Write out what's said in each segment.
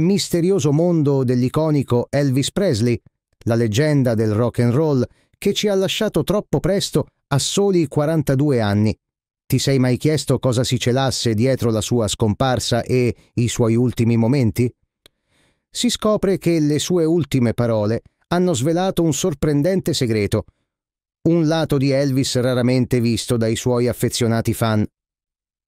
misterioso mondo dell'iconico Elvis Presley, la leggenda del rock and roll che ci ha lasciato troppo presto a soli 42 anni. Ti sei mai chiesto cosa si celasse dietro la sua scomparsa e i suoi ultimi momenti? Si scopre che le sue ultime parole hanno svelato un sorprendente segreto, un lato di Elvis raramente visto dai suoi affezionati fan.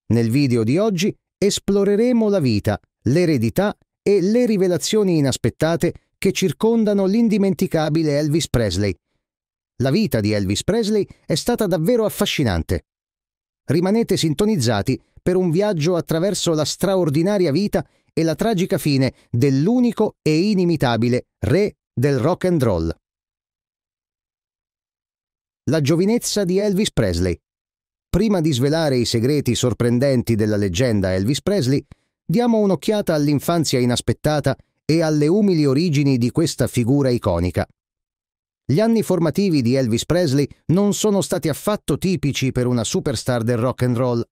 Nel video di oggi esploreremo la vita, l'eredità e le rivelazioni inaspettate che circondano l'indimenticabile Elvis Presley. La vita di Elvis Presley è stata davvero affascinante. Rimanete sintonizzati per un viaggio attraverso la straordinaria vita e la tragica fine dell'unico e inimitabile re del rock and roll. La giovinezza di Elvis Presley. Prima di svelare i segreti sorprendenti della leggenda Elvis Presley, diamo un'occhiata all'infanzia inaspettata e alle umili origini di questa figura iconica. Gli anni formativi di Elvis Presley non sono stati affatto tipici per una superstar del rock and roll.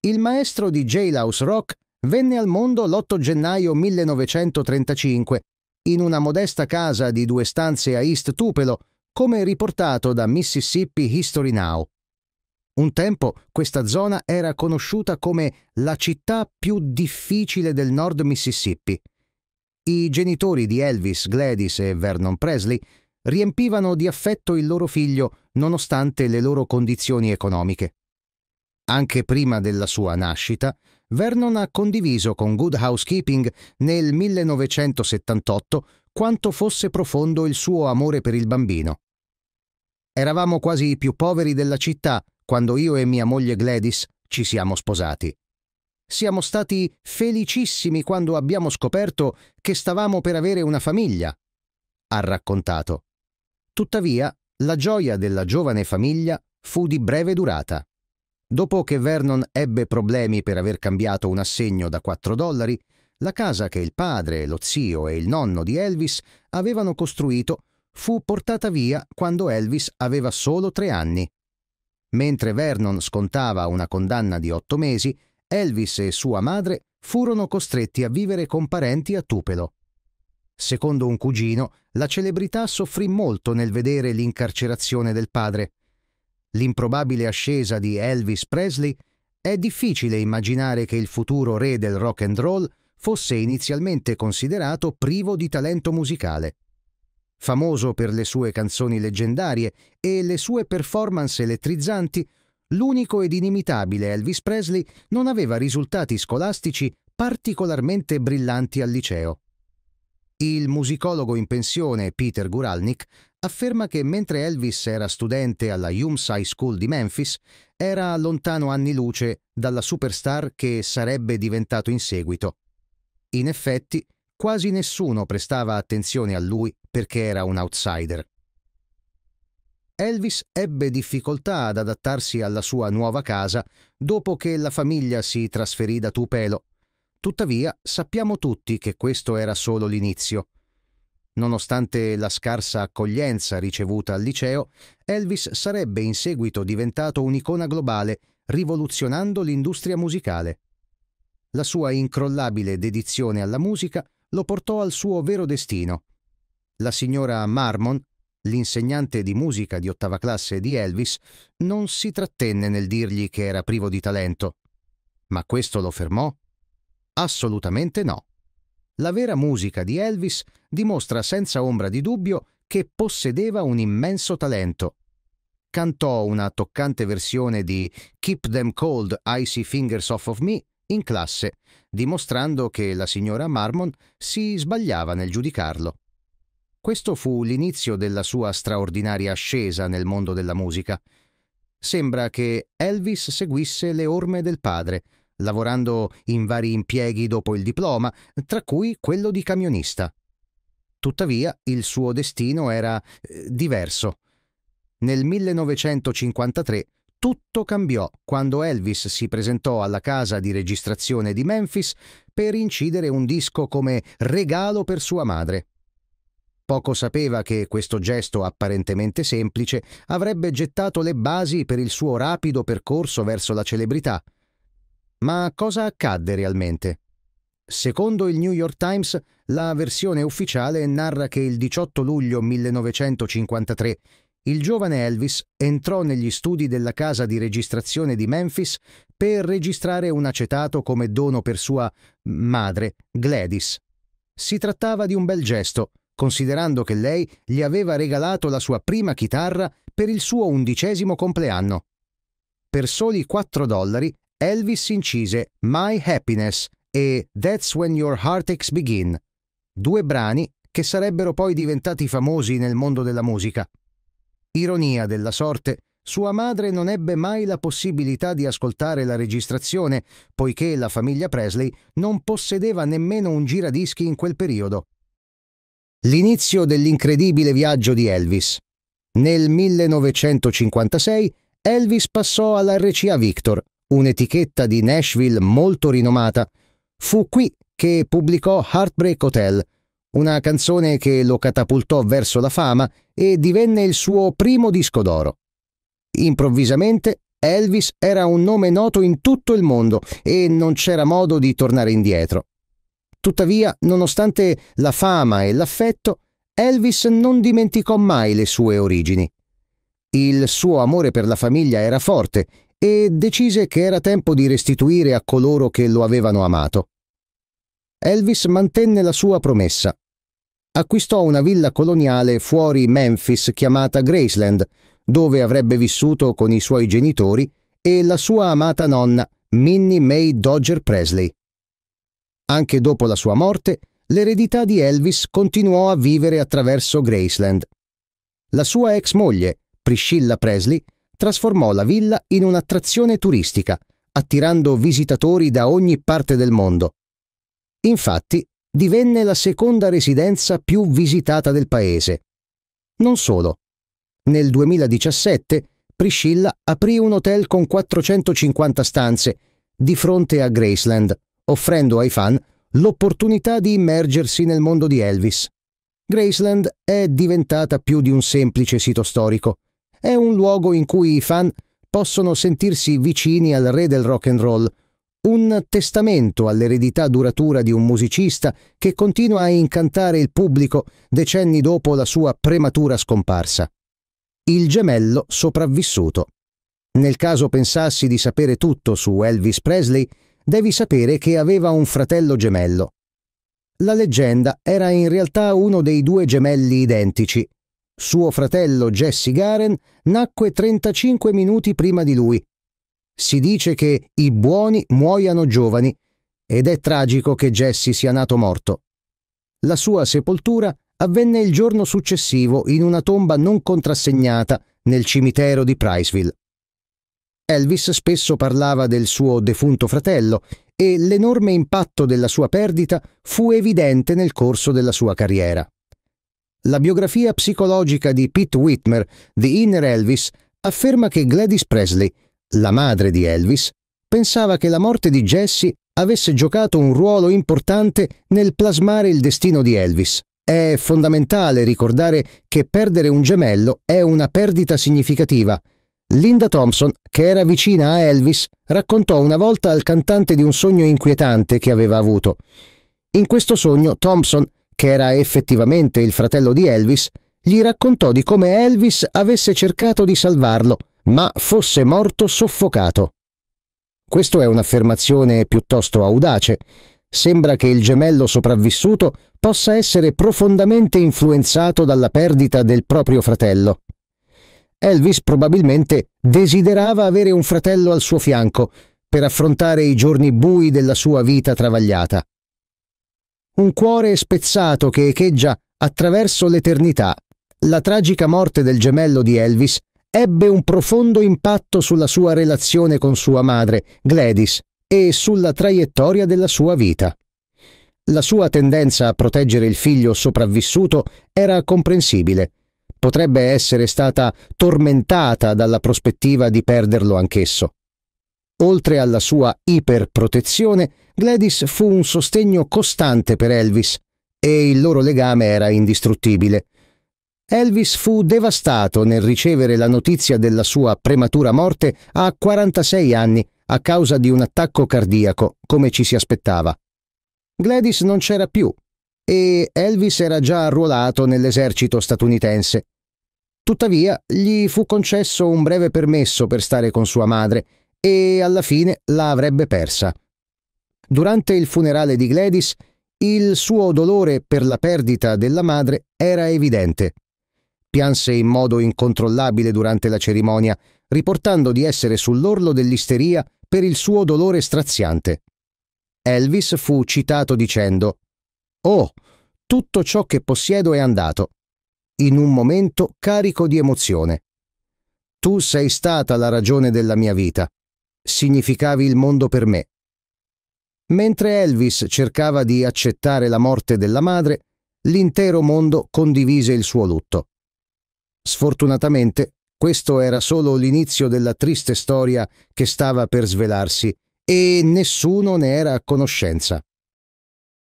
Il maestro di Jailhouse Rock venne al mondo l'8 gennaio 1935 in una modesta casa di due stanze a East Tupelo, come riportato da Mississippi History Now. Un tempo questa zona era conosciuta come la città più difficile del nord Mississippi. I genitori di Elvis, Gladys e Vernon Presley riempivano di affetto il loro figlio nonostante le loro condizioni economiche. Anche prima della sua nascita, Vernon ha condiviso con Good Housekeeping nel 1978 quanto fosse profondo il suo amore per il bambino. Eravamo quasi i più poveri della città, quando io e mia moglie Gladys ci siamo sposati. Siamo stati felicissimi quando abbiamo scoperto che stavamo per avere una famiglia, ha raccontato. Tuttavia, la gioia della giovane famiglia fu di breve durata. Dopo che Vernon ebbe problemi per aver cambiato un assegno da 4 dollari, la casa che il padre, lo zio e il nonno di Elvis avevano costruito fu portata via quando Elvis aveva solo tre anni Mentre Vernon scontava una condanna di otto mesi, Elvis e sua madre furono costretti a vivere con parenti a Tupelo. Secondo un cugino, la celebrità soffrì molto nel vedere l'incarcerazione del padre. L'improbabile ascesa di Elvis Presley è difficile immaginare che il futuro re del rock and roll fosse inizialmente considerato privo di talento musicale. Famoso per le sue canzoni leggendarie e le sue performance elettrizzanti, l'unico ed inimitabile Elvis Presley non aveva risultati scolastici particolarmente brillanti al liceo. Il musicologo in pensione Peter Guralnik afferma che mentre Elvis era studente alla Humes High School di Memphis, era lontano anni luce dalla superstar che sarebbe diventato in seguito. In effetti, quasi nessuno prestava attenzione a lui perché era un outsider. Elvis ebbe difficoltà ad adattarsi alla sua nuova casa dopo che la famiglia si trasferì da Tupelo. Tuttavia sappiamo tutti che questo era solo l'inizio. Nonostante la scarsa accoglienza ricevuta al liceo, Elvis sarebbe in seguito diventato un'icona globale, rivoluzionando l'industria musicale. La sua incrollabile dedizione alla musica lo portò al suo vero destino, la signora Marmon, l'insegnante di musica di ottava classe di Elvis, non si trattenne nel dirgli che era privo di talento. Ma questo lo fermò? Assolutamente no. La vera musica di Elvis dimostra senza ombra di dubbio che possedeva un immenso talento. Cantò una toccante versione di Keep Them Cold, Icy Fingers Off of Me in classe, dimostrando che la signora Marmon si sbagliava nel giudicarlo. Questo fu l'inizio della sua straordinaria ascesa nel mondo della musica. Sembra che Elvis seguisse le orme del padre, lavorando in vari impieghi dopo il diploma, tra cui quello di camionista. Tuttavia il suo destino era eh, diverso. Nel 1953 tutto cambiò quando Elvis si presentò alla casa di registrazione di Memphis per incidere un disco come regalo per sua madre. Poco sapeva che questo gesto apparentemente semplice avrebbe gettato le basi per il suo rapido percorso verso la celebrità. Ma cosa accadde realmente? Secondo il New York Times, la versione ufficiale narra che il 18 luglio 1953 il giovane Elvis entrò negli studi della casa di registrazione di Memphis per registrare un acetato come dono per sua madre, Gladys. Si trattava di un bel gesto, considerando che lei gli aveva regalato la sua prima chitarra per il suo undicesimo compleanno. Per soli 4 dollari Elvis incise My Happiness e That's When Your Heartaches Begin, due brani che sarebbero poi diventati famosi nel mondo della musica. Ironia della sorte, sua madre non ebbe mai la possibilità di ascoltare la registrazione, poiché la famiglia Presley non possedeva nemmeno un giradischi in quel periodo l'inizio dell'incredibile viaggio di Elvis. Nel 1956 Elvis passò alla RCA Victor, un'etichetta di Nashville molto rinomata. Fu qui che pubblicò Heartbreak Hotel, una canzone che lo catapultò verso la fama e divenne il suo primo disco d'oro. Improvvisamente Elvis era un nome noto in tutto il mondo e non c'era modo di tornare indietro. Tuttavia, nonostante la fama e l'affetto, Elvis non dimenticò mai le sue origini. Il suo amore per la famiglia era forte e decise che era tempo di restituire a coloro che lo avevano amato. Elvis mantenne la sua promessa. Acquistò una villa coloniale fuori Memphis chiamata Graceland, dove avrebbe vissuto con i suoi genitori e la sua amata nonna, Minnie Mae Dodger Presley. Anche dopo la sua morte, l'eredità di Elvis continuò a vivere attraverso Graceland. La sua ex moglie, Priscilla Presley, trasformò la villa in un'attrazione turistica, attirando visitatori da ogni parte del mondo. Infatti, divenne la seconda residenza più visitata del paese. Non solo. Nel 2017 Priscilla aprì un hotel con 450 stanze di fronte a Graceland offrendo ai fan l'opportunità di immergersi nel mondo di Elvis. Graceland è diventata più di un semplice sito storico. È un luogo in cui i fan possono sentirsi vicini al re del rock and roll, un testamento all'eredità duratura di un musicista che continua a incantare il pubblico decenni dopo la sua prematura scomparsa. Il gemello sopravvissuto. Nel caso pensassi di sapere tutto su Elvis Presley, devi sapere che aveva un fratello gemello. La leggenda era in realtà uno dei due gemelli identici. Suo fratello Jesse Garen nacque 35 minuti prima di lui. Si dice che i buoni muoiano giovani ed è tragico che Jesse sia nato morto. La sua sepoltura avvenne il giorno successivo in una tomba non contrassegnata nel cimitero di Priceville. Elvis spesso parlava del suo defunto fratello e l'enorme impatto della sua perdita fu evidente nel corso della sua carriera. La biografia psicologica di Pete Whitmer, The Inner Elvis, afferma che Gladys Presley, la madre di Elvis, pensava che la morte di Jesse avesse giocato un ruolo importante nel plasmare il destino di Elvis. È fondamentale ricordare che perdere un gemello è una perdita significativa Linda Thompson, che era vicina a Elvis, raccontò una volta al cantante di un sogno inquietante che aveva avuto. In questo sogno Thompson, che era effettivamente il fratello di Elvis, gli raccontò di come Elvis avesse cercato di salvarlo, ma fosse morto soffocato. Questa è un'affermazione piuttosto audace. Sembra che il gemello sopravvissuto possa essere profondamente influenzato dalla perdita del proprio fratello. Elvis probabilmente desiderava avere un fratello al suo fianco per affrontare i giorni bui della sua vita travagliata. Un cuore spezzato che echeggia attraverso l'eternità, la tragica morte del gemello di Elvis ebbe un profondo impatto sulla sua relazione con sua madre, Gladys, e sulla traiettoria della sua vita. La sua tendenza a proteggere il figlio sopravvissuto era comprensibile, potrebbe essere stata tormentata dalla prospettiva di perderlo anch'esso. Oltre alla sua iperprotezione, Gladys fu un sostegno costante per Elvis e il loro legame era indistruttibile. Elvis fu devastato nel ricevere la notizia della sua prematura morte a 46 anni a causa di un attacco cardiaco, come ci si aspettava. Gladys non c'era più e Elvis era già arruolato nell'esercito statunitense. Tuttavia gli fu concesso un breve permesso per stare con sua madre e alla fine la avrebbe persa. Durante il funerale di Gladys, il suo dolore per la perdita della madre era evidente. Pianse in modo incontrollabile durante la cerimonia, riportando di essere sull'orlo dell'isteria per il suo dolore straziante. Elvis fu citato dicendo Oh, tutto ciò che possiedo è andato. In un momento carico di emozione. Tu sei stata la ragione della mia vita. Significavi il mondo per me. Mentre Elvis cercava di accettare la morte della madre, l'intero mondo condivise il suo lutto. Sfortunatamente, questo era solo l'inizio della triste storia che stava per svelarsi e nessuno ne era a conoscenza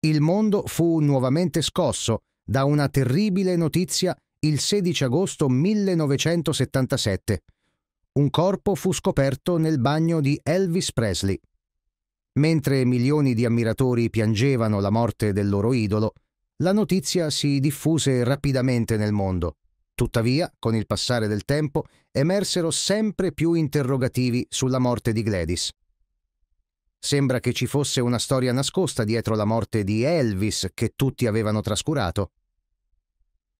il mondo fu nuovamente scosso da una terribile notizia il 16 agosto 1977. Un corpo fu scoperto nel bagno di Elvis Presley. Mentre milioni di ammiratori piangevano la morte del loro idolo, la notizia si diffuse rapidamente nel mondo. Tuttavia, con il passare del tempo, emersero sempre più interrogativi sulla morte di Gladys. Sembra che ci fosse una storia nascosta dietro la morte di Elvis che tutti avevano trascurato.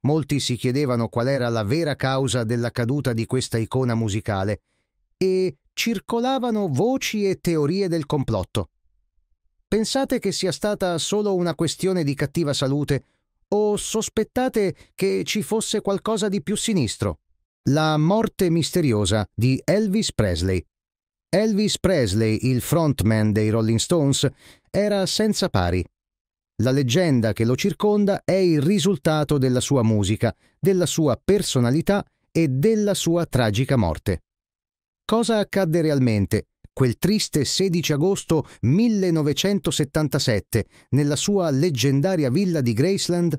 Molti si chiedevano qual era la vera causa della caduta di questa icona musicale e circolavano voci e teorie del complotto. Pensate che sia stata solo una questione di cattiva salute o sospettate che ci fosse qualcosa di più sinistro? La morte misteriosa di Elvis Presley Elvis Presley, il frontman dei Rolling Stones, era senza pari. La leggenda che lo circonda è il risultato della sua musica, della sua personalità e della sua tragica morte. Cosa accadde realmente quel triste 16 agosto 1977 nella sua leggendaria villa di Graceland?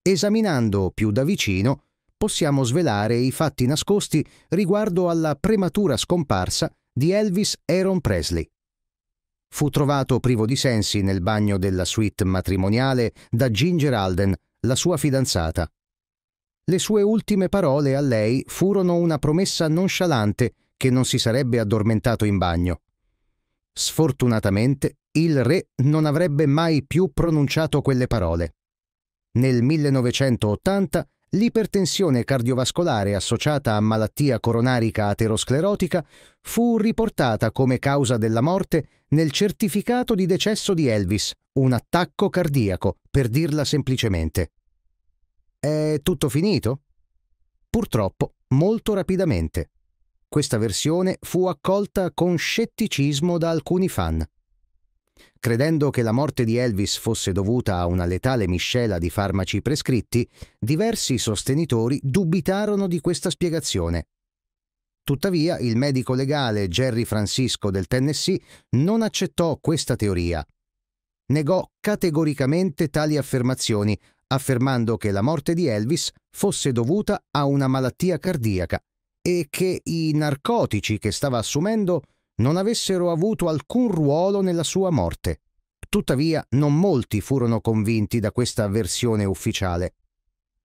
Esaminando più da vicino, possiamo svelare i fatti nascosti riguardo alla prematura scomparsa di Elvis Aaron Presley. Fu trovato privo di sensi nel bagno della suite matrimoniale da Ginger Alden, la sua fidanzata. Le sue ultime parole a lei furono una promessa nonchalante che non si sarebbe addormentato in bagno. Sfortunatamente, il re non avrebbe mai più pronunciato quelle parole. Nel 1980 l'ipertensione cardiovascolare associata a malattia coronarica aterosclerotica fu riportata come causa della morte nel certificato di decesso di Elvis, un attacco cardiaco, per dirla semplicemente. È tutto finito? Purtroppo, molto rapidamente. Questa versione fu accolta con scetticismo da alcuni fan credendo che la morte di Elvis fosse dovuta a una letale miscela di farmaci prescritti, diversi sostenitori dubitarono di questa spiegazione. Tuttavia, il medico legale Jerry Francisco del Tennessee non accettò questa teoria. Negò categoricamente tali affermazioni, affermando che la morte di Elvis fosse dovuta a una malattia cardiaca e che i narcotici che stava assumendo non avessero avuto alcun ruolo nella sua morte. Tuttavia non molti furono convinti da questa versione ufficiale.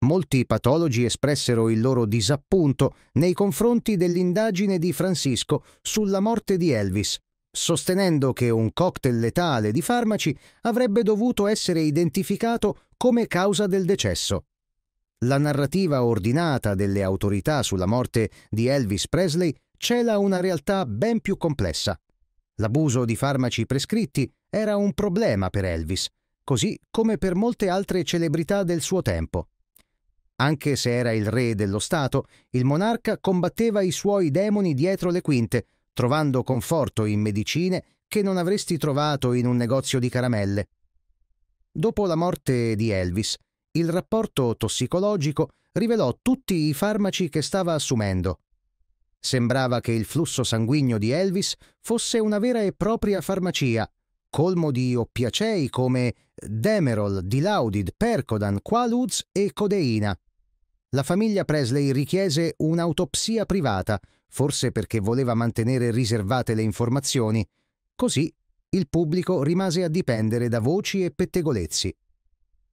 Molti patologi espressero il loro disappunto nei confronti dell'indagine di Francisco sulla morte di Elvis, sostenendo che un cocktail letale di farmaci avrebbe dovuto essere identificato come causa del decesso. La narrativa ordinata delle autorità sulla morte di Elvis Presley cela una realtà ben più complessa. L'abuso di farmaci prescritti era un problema per Elvis, così come per molte altre celebrità del suo tempo. Anche se era il re dello Stato, il monarca combatteva i suoi demoni dietro le quinte, trovando conforto in medicine che non avresti trovato in un negozio di caramelle. Dopo la morte di Elvis, il rapporto tossicologico rivelò tutti i farmaci che stava assumendo. Sembrava che il flusso sanguigno di Elvis fosse una vera e propria farmacia, colmo di oppiacei come Demerol, Dilaudid, Percodan, Qualuz e Codeina. La famiglia Presley richiese un'autopsia privata, forse perché voleva mantenere riservate le informazioni. Così il pubblico rimase a dipendere da voci e pettegolezzi.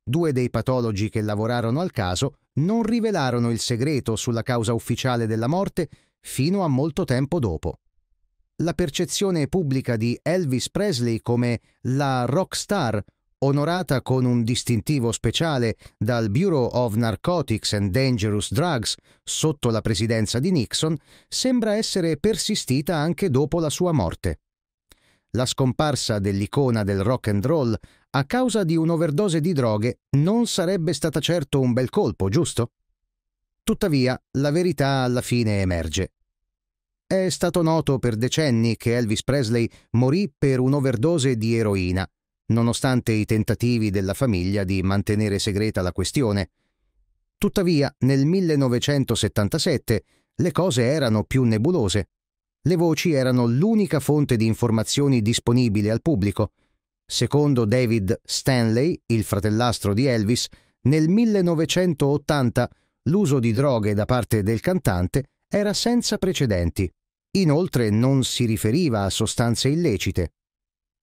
Due dei patologi che lavorarono al caso non rivelarono il segreto sulla causa ufficiale della morte fino a molto tempo dopo. La percezione pubblica di Elvis Presley come la rock star, onorata con un distintivo speciale dal Bureau of Narcotics and Dangerous Drugs sotto la presidenza di Nixon, sembra essere persistita anche dopo la sua morte. La scomparsa dell'icona del rock and roll a causa di un'overdose di droghe non sarebbe stata certo un bel colpo, giusto? Tuttavia, la verità alla fine emerge. È stato noto per decenni che Elvis Presley morì per un'overdose di eroina, nonostante i tentativi della famiglia di mantenere segreta la questione. Tuttavia, nel 1977 le cose erano più nebulose. Le voci erano l'unica fonte di informazioni disponibile al pubblico. Secondo David Stanley, il fratellastro di Elvis, nel 1980 l'uso di droghe da parte del cantante era senza precedenti. Inoltre non si riferiva a sostanze illecite.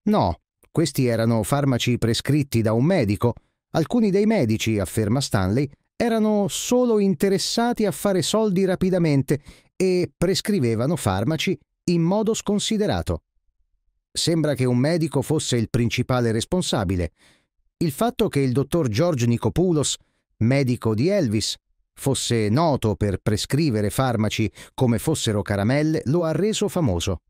No, questi erano farmaci prescritti da un medico. Alcuni dei medici, afferma Stanley, erano solo interessati a fare soldi rapidamente e prescrivevano farmaci in modo sconsiderato. Sembra che un medico fosse il principale responsabile. Il fatto che il dottor George Nicopoulos, medico di Elvis, fosse noto per prescrivere farmaci come fossero caramelle, lo ha reso famoso.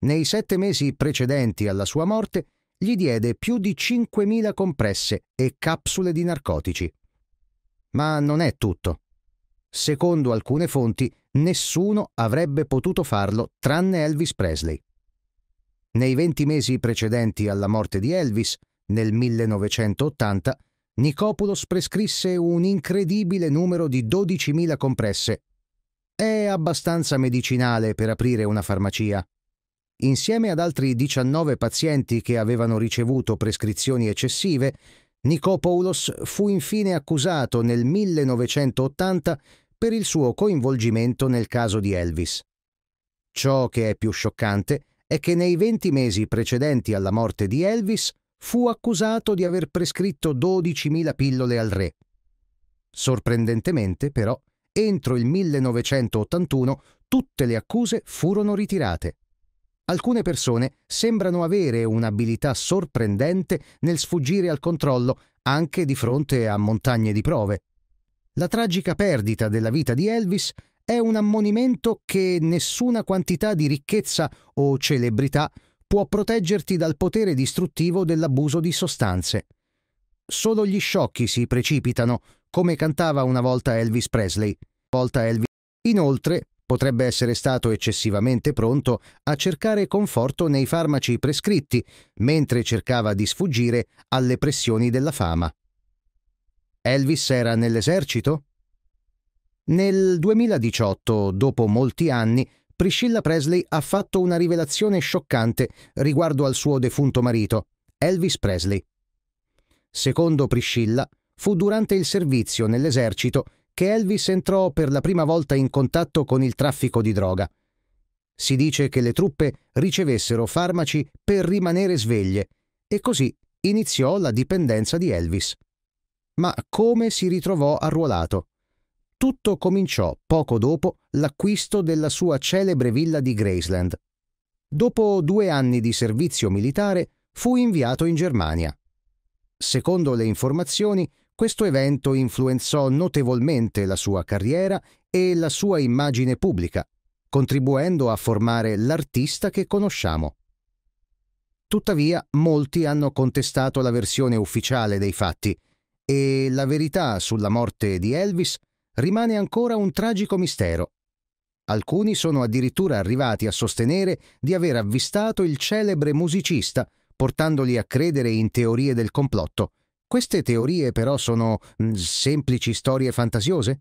Nei sette mesi precedenti alla sua morte gli diede più di 5.000 compresse e capsule di narcotici. Ma non è tutto. Secondo alcune fonti, nessuno avrebbe potuto farlo tranne Elvis Presley. Nei 20 mesi precedenti alla morte di Elvis, nel 1980, Nicopulos prescrisse un incredibile numero di 12.000 compresse. È abbastanza medicinale per aprire una farmacia. Insieme ad altri 19 pazienti che avevano ricevuto prescrizioni eccessive, Nicopoulos fu infine accusato nel 1980 per il suo coinvolgimento nel caso di Elvis. Ciò che è più scioccante è che nei 20 mesi precedenti alla morte di Elvis, fu accusato di aver prescritto 12.000 pillole al re. Sorprendentemente, però, entro il 1981 tutte le accuse furono ritirate. Alcune persone sembrano avere un'abilità sorprendente nel sfuggire al controllo anche di fronte a montagne di prove. La tragica perdita della vita di Elvis è un ammonimento che nessuna quantità di ricchezza o celebrità può proteggerti dal potere distruttivo dell'abuso di sostanze. Solo gli sciocchi si precipitano, come cantava una volta Elvis Presley. Volta Elvis. Inoltre, potrebbe essere stato eccessivamente pronto a cercare conforto nei farmaci prescritti, mentre cercava di sfuggire alle pressioni della fama. Elvis era nell'esercito? Nel 2018, dopo molti anni, Priscilla Presley ha fatto una rivelazione scioccante riguardo al suo defunto marito, Elvis Presley. Secondo Priscilla, fu durante il servizio nell'esercito che Elvis entrò per la prima volta in contatto con il traffico di droga. Si dice che le truppe ricevessero farmaci per rimanere sveglie e così iniziò la dipendenza di Elvis. Ma come si ritrovò arruolato? Tutto cominciò poco dopo l'acquisto della sua celebre villa di Graceland. Dopo due anni di servizio militare fu inviato in Germania. Secondo le informazioni, questo evento influenzò notevolmente la sua carriera e la sua immagine pubblica, contribuendo a formare l'artista che conosciamo. Tuttavia, molti hanno contestato la versione ufficiale dei fatti e la verità sulla morte di Elvis rimane ancora un tragico mistero. Alcuni sono addirittura arrivati a sostenere di aver avvistato il celebre musicista, portandoli a credere in teorie del complotto. Queste teorie però sono mm, semplici storie fantasiose?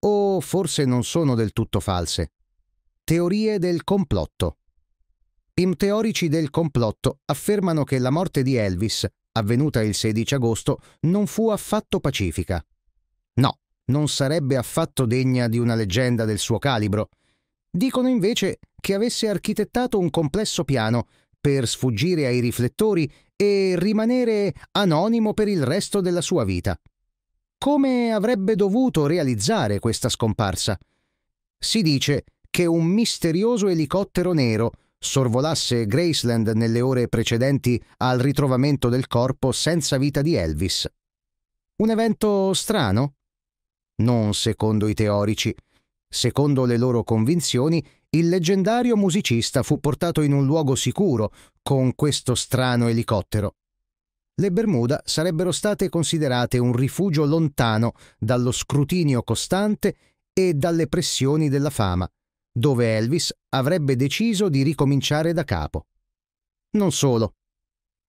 O forse non sono del tutto false? Teorie del complotto. I teorici del complotto affermano che la morte di Elvis, avvenuta il 16 agosto, non fu affatto pacifica. No, non sarebbe affatto degna di una leggenda del suo calibro. Dicono invece che avesse architettato un complesso piano per sfuggire ai riflettori e rimanere anonimo per il resto della sua vita. Come avrebbe dovuto realizzare questa scomparsa? Si dice che un misterioso elicottero nero sorvolasse Graceland nelle ore precedenti al ritrovamento del corpo senza vita di Elvis. Un evento strano? non secondo i teorici. Secondo le loro convinzioni, il leggendario musicista fu portato in un luogo sicuro con questo strano elicottero. Le Bermuda sarebbero state considerate un rifugio lontano dallo scrutinio costante e dalle pressioni della fama, dove Elvis avrebbe deciso di ricominciare da capo. Non solo.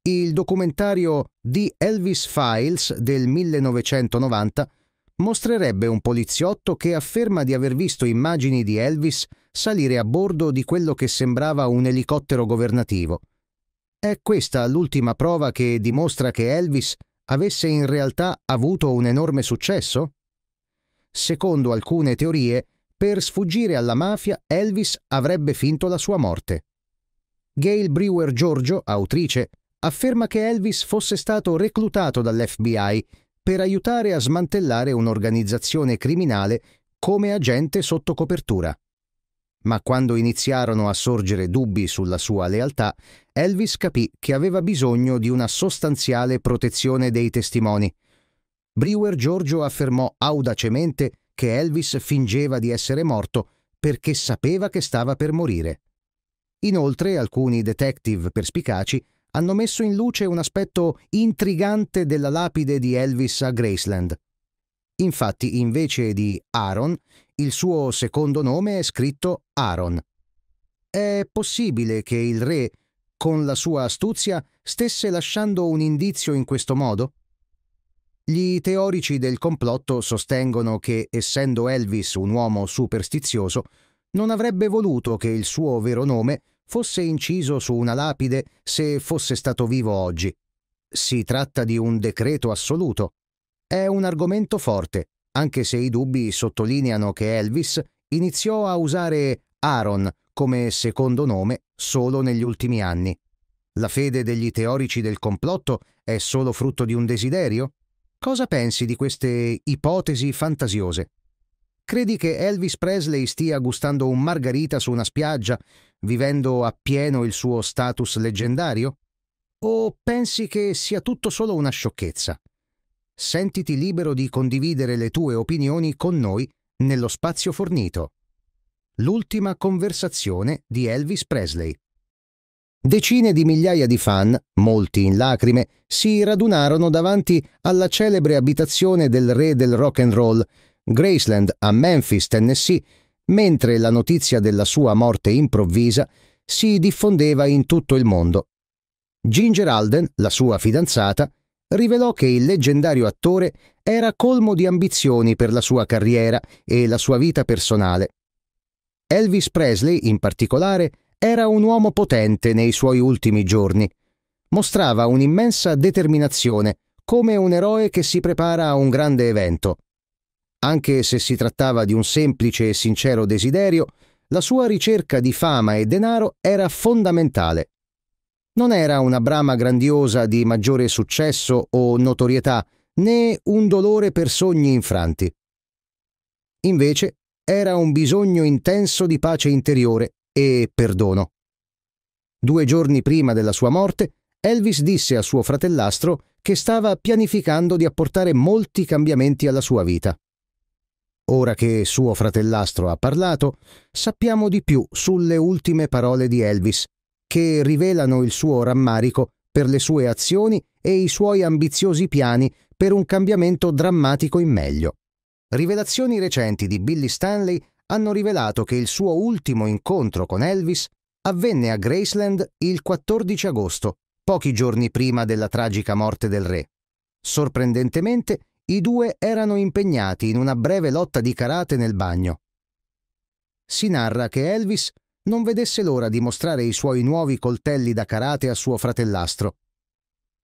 Il documentario The Elvis Files del 1990 mostrerebbe un poliziotto che afferma di aver visto immagini di Elvis salire a bordo di quello che sembrava un elicottero governativo. È questa l'ultima prova che dimostra che Elvis avesse in realtà avuto un enorme successo? Secondo alcune teorie, per sfuggire alla mafia Elvis avrebbe finto la sua morte. Gail Brewer Giorgio, autrice, afferma che Elvis fosse stato reclutato dall'FBI per aiutare a smantellare un'organizzazione criminale come agente sotto copertura. Ma quando iniziarono a sorgere dubbi sulla sua lealtà, Elvis capì che aveva bisogno di una sostanziale protezione dei testimoni. Brewer Giorgio affermò audacemente che Elvis fingeva di essere morto perché sapeva che stava per morire. Inoltre alcuni detective perspicaci hanno messo in luce un aspetto intrigante della lapide di Elvis a Graceland. Infatti, invece di Aaron, il suo secondo nome è scritto Aaron. È possibile che il re, con la sua astuzia, stesse lasciando un indizio in questo modo? Gli teorici del complotto sostengono che, essendo Elvis un uomo superstizioso, non avrebbe voluto che il suo vero nome fosse inciso su una lapide se fosse stato vivo oggi. Si tratta di un decreto assoluto. È un argomento forte, anche se i dubbi sottolineano che Elvis iniziò a usare Aaron come secondo nome solo negli ultimi anni. La fede degli teorici del complotto è solo frutto di un desiderio? Cosa pensi di queste ipotesi fantasiose? Credi che Elvis Presley stia gustando un margarita su una spiaggia vivendo appieno il suo status leggendario? O pensi che sia tutto solo una sciocchezza? Sentiti libero di condividere le tue opinioni con noi nello spazio fornito. L'ultima conversazione di Elvis Presley. Decine di migliaia di fan, molti in lacrime, si radunarono davanti alla celebre abitazione del re del rock and roll, Graceland a Memphis, Tennessee, mentre la notizia della sua morte improvvisa si diffondeva in tutto il mondo. Ginger Alden, la sua fidanzata, rivelò che il leggendario attore era colmo di ambizioni per la sua carriera e la sua vita personale. Elvis Presley, in particolare, era un uomo potente nei suoi ultimi giorni. Mostrava un'immensa determinazione, come un eroe che si prepara a un grande evento. Anche se si trattava di un semplice e sincero desiderio, la sua ricerca di fama e denaro era fondamentale. Non era una brama grandiosa di maggiore successo o notorietà, né un dolore per sogni infranti. Invece era un bisogno intenso di pace interiore e perdono. Due giorni prima della sua morte, Elvis disse a suo fratellastro che stava pianificando di apportare molti cambiamenti alla sua vita. Ora che suo fratellastro ha parlato, sappiamo di più sulle ultime parole di Elvis, che rivelano il suo rammarico per le sue azioni e i suoi ambiziosi piani per un cambiamento drammatico in meglio. Rivelazioni recenti di Billy Stanley hanno rivelato che il suo ultimo incontro con Elvis avvenne a Graceland il 14 agosto, pochi giorni prima della tragica morte del re. Sorprendentemente, i due erano impegnati in una breve lotta di karate nel bagno. Si narra che Elvis non vedesse l'ora di mostrare i suoi nuovi coltelli da karate a suo fratellastro.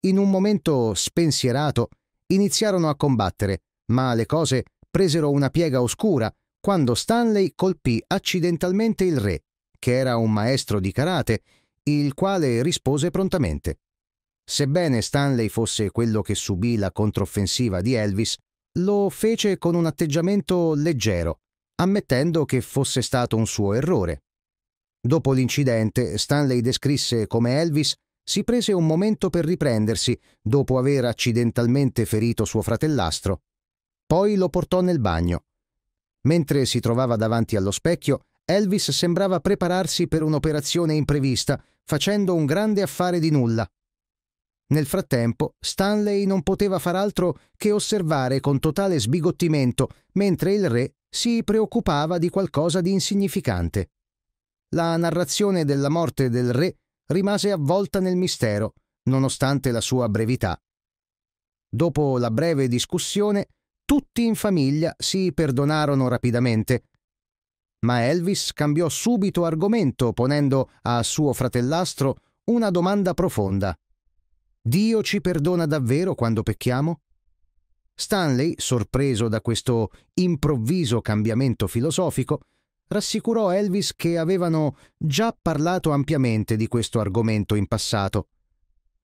In un momento spensierato iniziarono a combattere, ma le cose presero una piega oscura quando Stanley colpì accidentalmente il re, che era un maestro di karate, il quale rispose prontamente. Sebbene Stanley fosse quello che subì la controffensiva di Elvis, lo fece con un atteggiamento leggero, ammettendo che fosse stato un suo errore. Dopo l'incidente, Stanley descrisse come Elvis si prese un momento per riprendersi dopo aver accidentalmente ferito suo fratellastro. Poi lo portò nel bagno. Mentre si trovava davanti allo specchio, Elvis sembrava prepararsi per un'operazione imprevista, facendo un grande affare di nulla. Nel frattempo, Stanley non poteva far altro che osservare con totale sbigottimento, mentre il re si preoccupava di qualcosa di insignificante. La narrazione della morte del re rimase avvolta nel mistero, nonostante la sua brevità. Dopo la breve discussione, tutti in famiglia si perdonarono rapidamente. Ma Elvis cambiò subito argomento ponendo a suo fratellastro una domanda profonda. Dio ci perdona davvero quando pecchiamo? Stanley, sorpreso da questo improvviso cambiamento filosofico, rassicurò Elvis che avevano già parlato ampiamente di questo argomento in passato.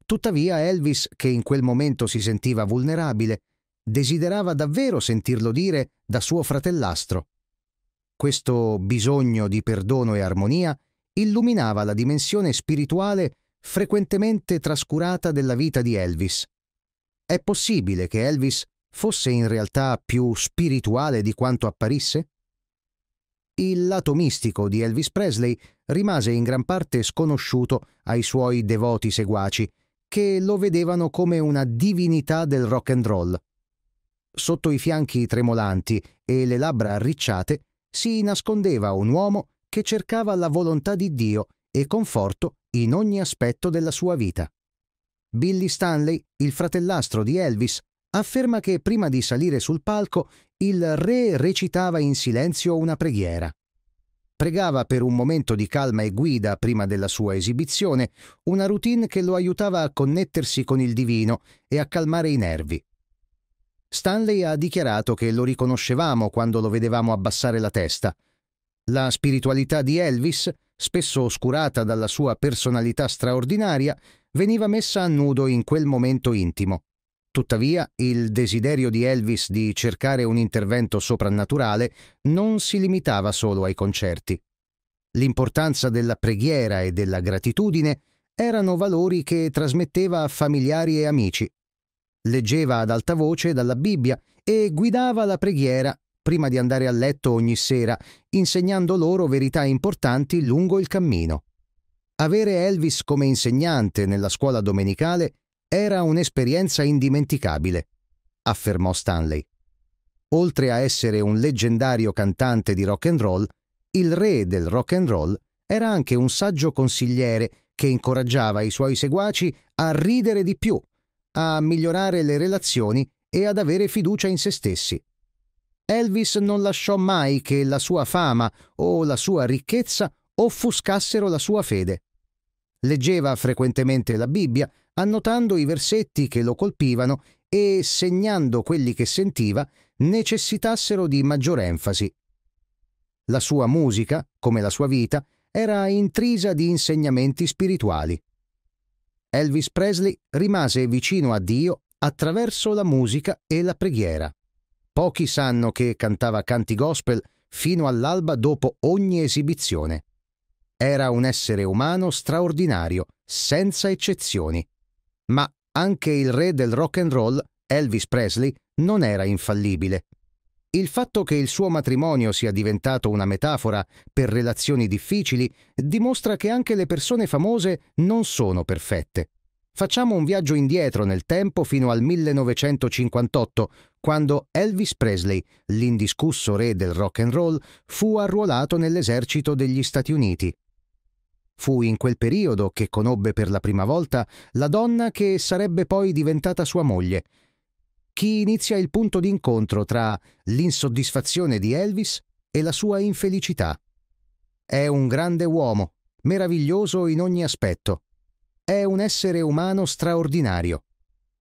Tuttavia Elvis, che in quel momento si sentiva vulnerabile, desiderava davvero sentirlo dire da suo fratellastro. Questo bisogno di perdono e armonia illuminava la dimensione spirituale frequentemente trascurata della vita di Elvis. È possibile che Elvis fosse in realtà più spirituale di quanto apparisse? Il lato mistico di Elvis Presley rimase in gran parte sconosciuto ai suoi devoti seguaci, che lo vedevano come una divinità del rock and roll. Sotto i fianchi tremolanti e le labbra arricciate si nascondeva un uomo che cercava la volontà di Dio e conforto in ogni aspetto della sua vita. Billy Stanley, il fratellastro di Elvis, afferma che prima di salire sul palco il re recitava in silenzio una preghiera. Pregava per un momento di calma e guida prima della sua esibizione, una routine che lo aiutava a connettersi con il divino e a calmare i nervi. Stanley ha dichiarato che lo riconoscevamo quando lo vedevamo abbassare la testa. La spiritualità di Elvis spesso oscurata dalla sua personalità straordinaria, veniva messa a nudo in quel momento intimo. Tuttavia, il desiderio di Elvis di cercare un intervento soprannaturale non si limitava solo ai concerti. L'importanza della preghiera e della gratitudine erano valori che trasmetteva a familiari e amici. Leggeva ad alta voce dalla Bibbia e guidava la preghiera prima di andare a letto ogni sera, insegnando loro verità importanti lungo il cammino. Avere Elvis come insegnante nella scuola domenicale era un'esperienza indimenticabile, affermò Stanley. Oltre a essere un leggendario cantante di rock and roll, il re del rock and roll era anche un saggio consigliere che incoraggiava i suoi seguaci a ridere di più, a migliorare le relazioni e ad avere fiducia in se stessi. Elvis non lasciò mai che la sua fama o la sua ricchezza offuscassero la sua fede. Leggeva frequentemente la Bibbia, annotando i versetti che lo colpivano e segnando quelli che sentiva necessitassero di maggior enfasi. La sua musica, come la sua vita, era intrisa di insegnamenti spirituali. Elvis Presley rimase vicino a Dio attraverso la musica e la preghiera. Pochi sanno che cantava canti gospel fino all'alba dopo ogni esibizione. Era un essere umano straordinario, senza eccezioni. Ma anche il re del rock and roll, Elvis Presley, non era infallibile. Il fatto che il suo matrimonio sia diventato una metafora per relazioni difficili dimostra che anche le persone famose non sono perfette. Facciamo un viaggio indietro nel tempo fino al 1958, quando Elvis Presley, l'indiscusso re del rock and roll, fu arruolato nell'esercito degli Stati Uniti. Fu in quel periodo che conobbe per la prima volta la donna che sarebbe poi diventata sua moglie. Chi inizia il punto d'incontro tra l'insoddisfazione di Elvis e la sua infelicità. È un grande uomo, meraviglioso in ogni aspetto è un essere umano straordinario.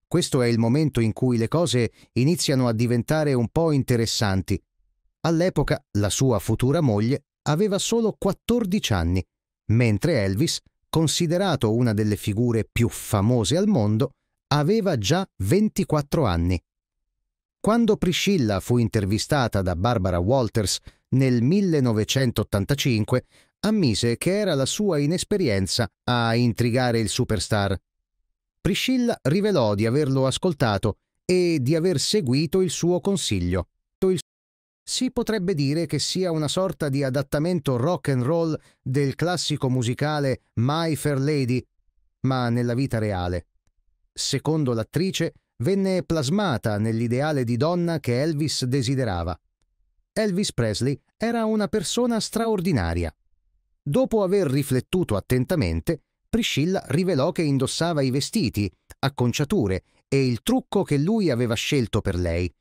Questo è il momento in cui le cose iniziano a diventare un po' interessanti. All'epoca la sua futura moglie aveva solo 14 anni, mentre Elvis, considerato una delle figure più famose al mondo, aveva già 24 anni. Quando Priscilla fu intervistata da Barbara Walters nel 1985 ammise che era la sua inesperienza a intrigare il superstar. Priscilla rivelò di averlo ascoltato e di aver seguito il suo consiglio. Si potrebbe dire che sia una sorta di adattamento rock and roll del classico musicale My Fair Lady, ma nella vita reale. Secondo l'attrice, venne plasmata nell'ideale di donna che Elvis desiderava. Elvis Presley era una persona straordinaria, Dopo aver riflettuto attentamente, Priscilla rivelò che indossava i vestiti, acconciature e il trucco che lui aveva scelto per lei.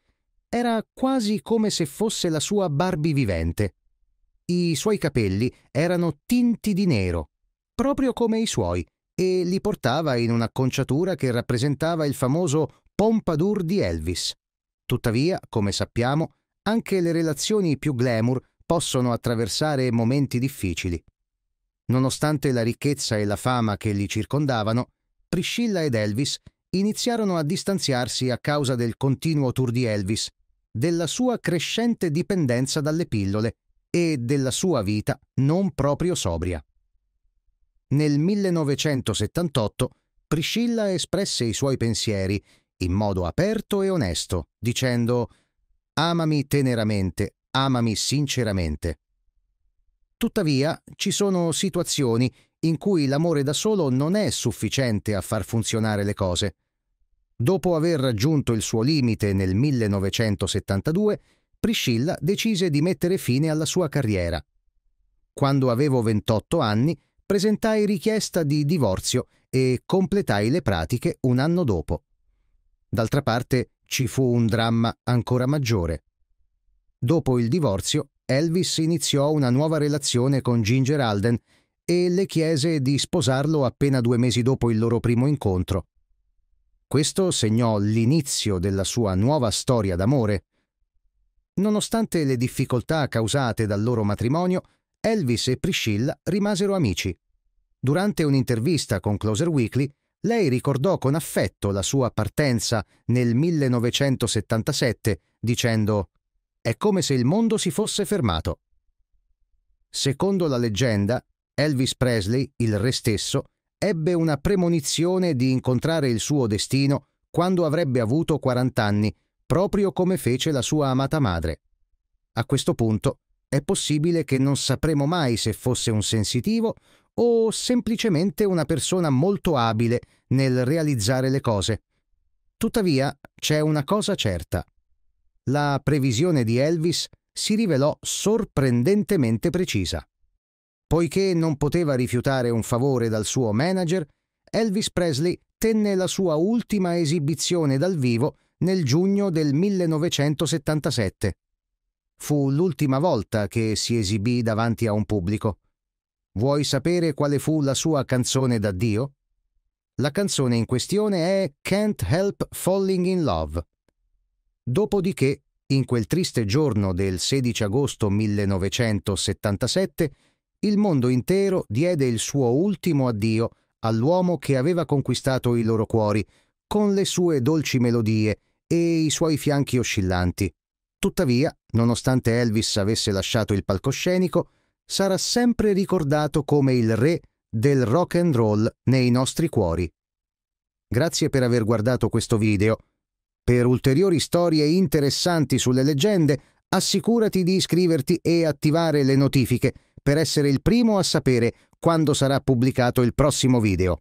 Era quasi come se fosse la sua Barbie vivente. I suoi capelli erano tinti di nero, proprio come i suoi, e li portava in un'acconciatura che rappresentava il famoso pompadour di Elvis. Tuttavia, come sappiamo, anche le relazioni più glamour possono attraversare momenti difficili. Nonostante la ricchezza e la fama che li circondavano, Priscilla ed Elvis iniziarono a distanziarsi a causa del continuo tour di Elvis, della sua crescente dipendenza dalle pillole e della sua vita non proprio sobria. Nel 1978 Priscilla espresse i suoi pensieri in modo aperto e onesto, dicendo Amami teneramente, amami sinceramente. Tuttavia, ci sono situazioni in cui l'amore da solo non è sufficiente a far funzionare le cose. Dopo aver raggiunto il suo limite nel 1972, Priscilla decise di mettere fine alla sua carriera. Quando avevo 28 anni, presentai richiesta di divorzio e completai le pratiche un anno dopo. D'altra parte, ci fu un dramma ancora maggiore. Dopo il divorzio Elvis iniziò una nuova relazione con Ginger Alden e le chiese di sposarlo appena due mesi dopo il loro primo incontro. Questo segnò l'inizio della sua nuova storia d'amore. Nonostante le difficoltà causate dal loro matrimonio, Elvis e Priscilla rimasero amici. Durante un'intervista con Closer Weekly, lei ricordò con affetto la sua partenza nel 1977, dicendo è come se il mondo si fosse fermato. Secondo la leggenda, Elvis Presley, il re stesso, ebbe una premonizione di incontrare il suo destino quando avrebbe avuto 40 anni, proprio come fece la sua amata madre. A questo punto è possibile che non sapremo mai se fosse un sensitivo o semplicemente una persona molto abile nel realizzare le cose. Tuttavia, c'è una cosa certa la previsione di Elvis si rivelò sorprendentemente precisa. Poiché non poteva rifiutare un favore dal suo manager, Elvis Presley tenne la sua ultima esibizione dal vivo nel giugno del 1977. Fu l'ultima volta che si esibì davanti a un pubblico. Vuoi sapere quale fu la sua canzone d'addio? La canzone in questione è Can't Help Falling in Love. Dopodiché, in quel triste giorno del 16 agosto 1977, il mondo intero diede il suo ultimo addio all'uomo che aveva conquistato i loro cuori, con le sue dolci melodie e i suoi fianchi oscillanti. Tuttavia, nonostante Elvis avesse lasciato il palcoscenico, sarà sempre ricordato come il re del rock and roll nei nostri cuori. Grazie per aver guardato questo video per ulteriori storie interessanti sulle leggende, assicurati di iscriverti e attivare le notifiche per essere il primo a sapere quando sarà pubblicato il prossimo video.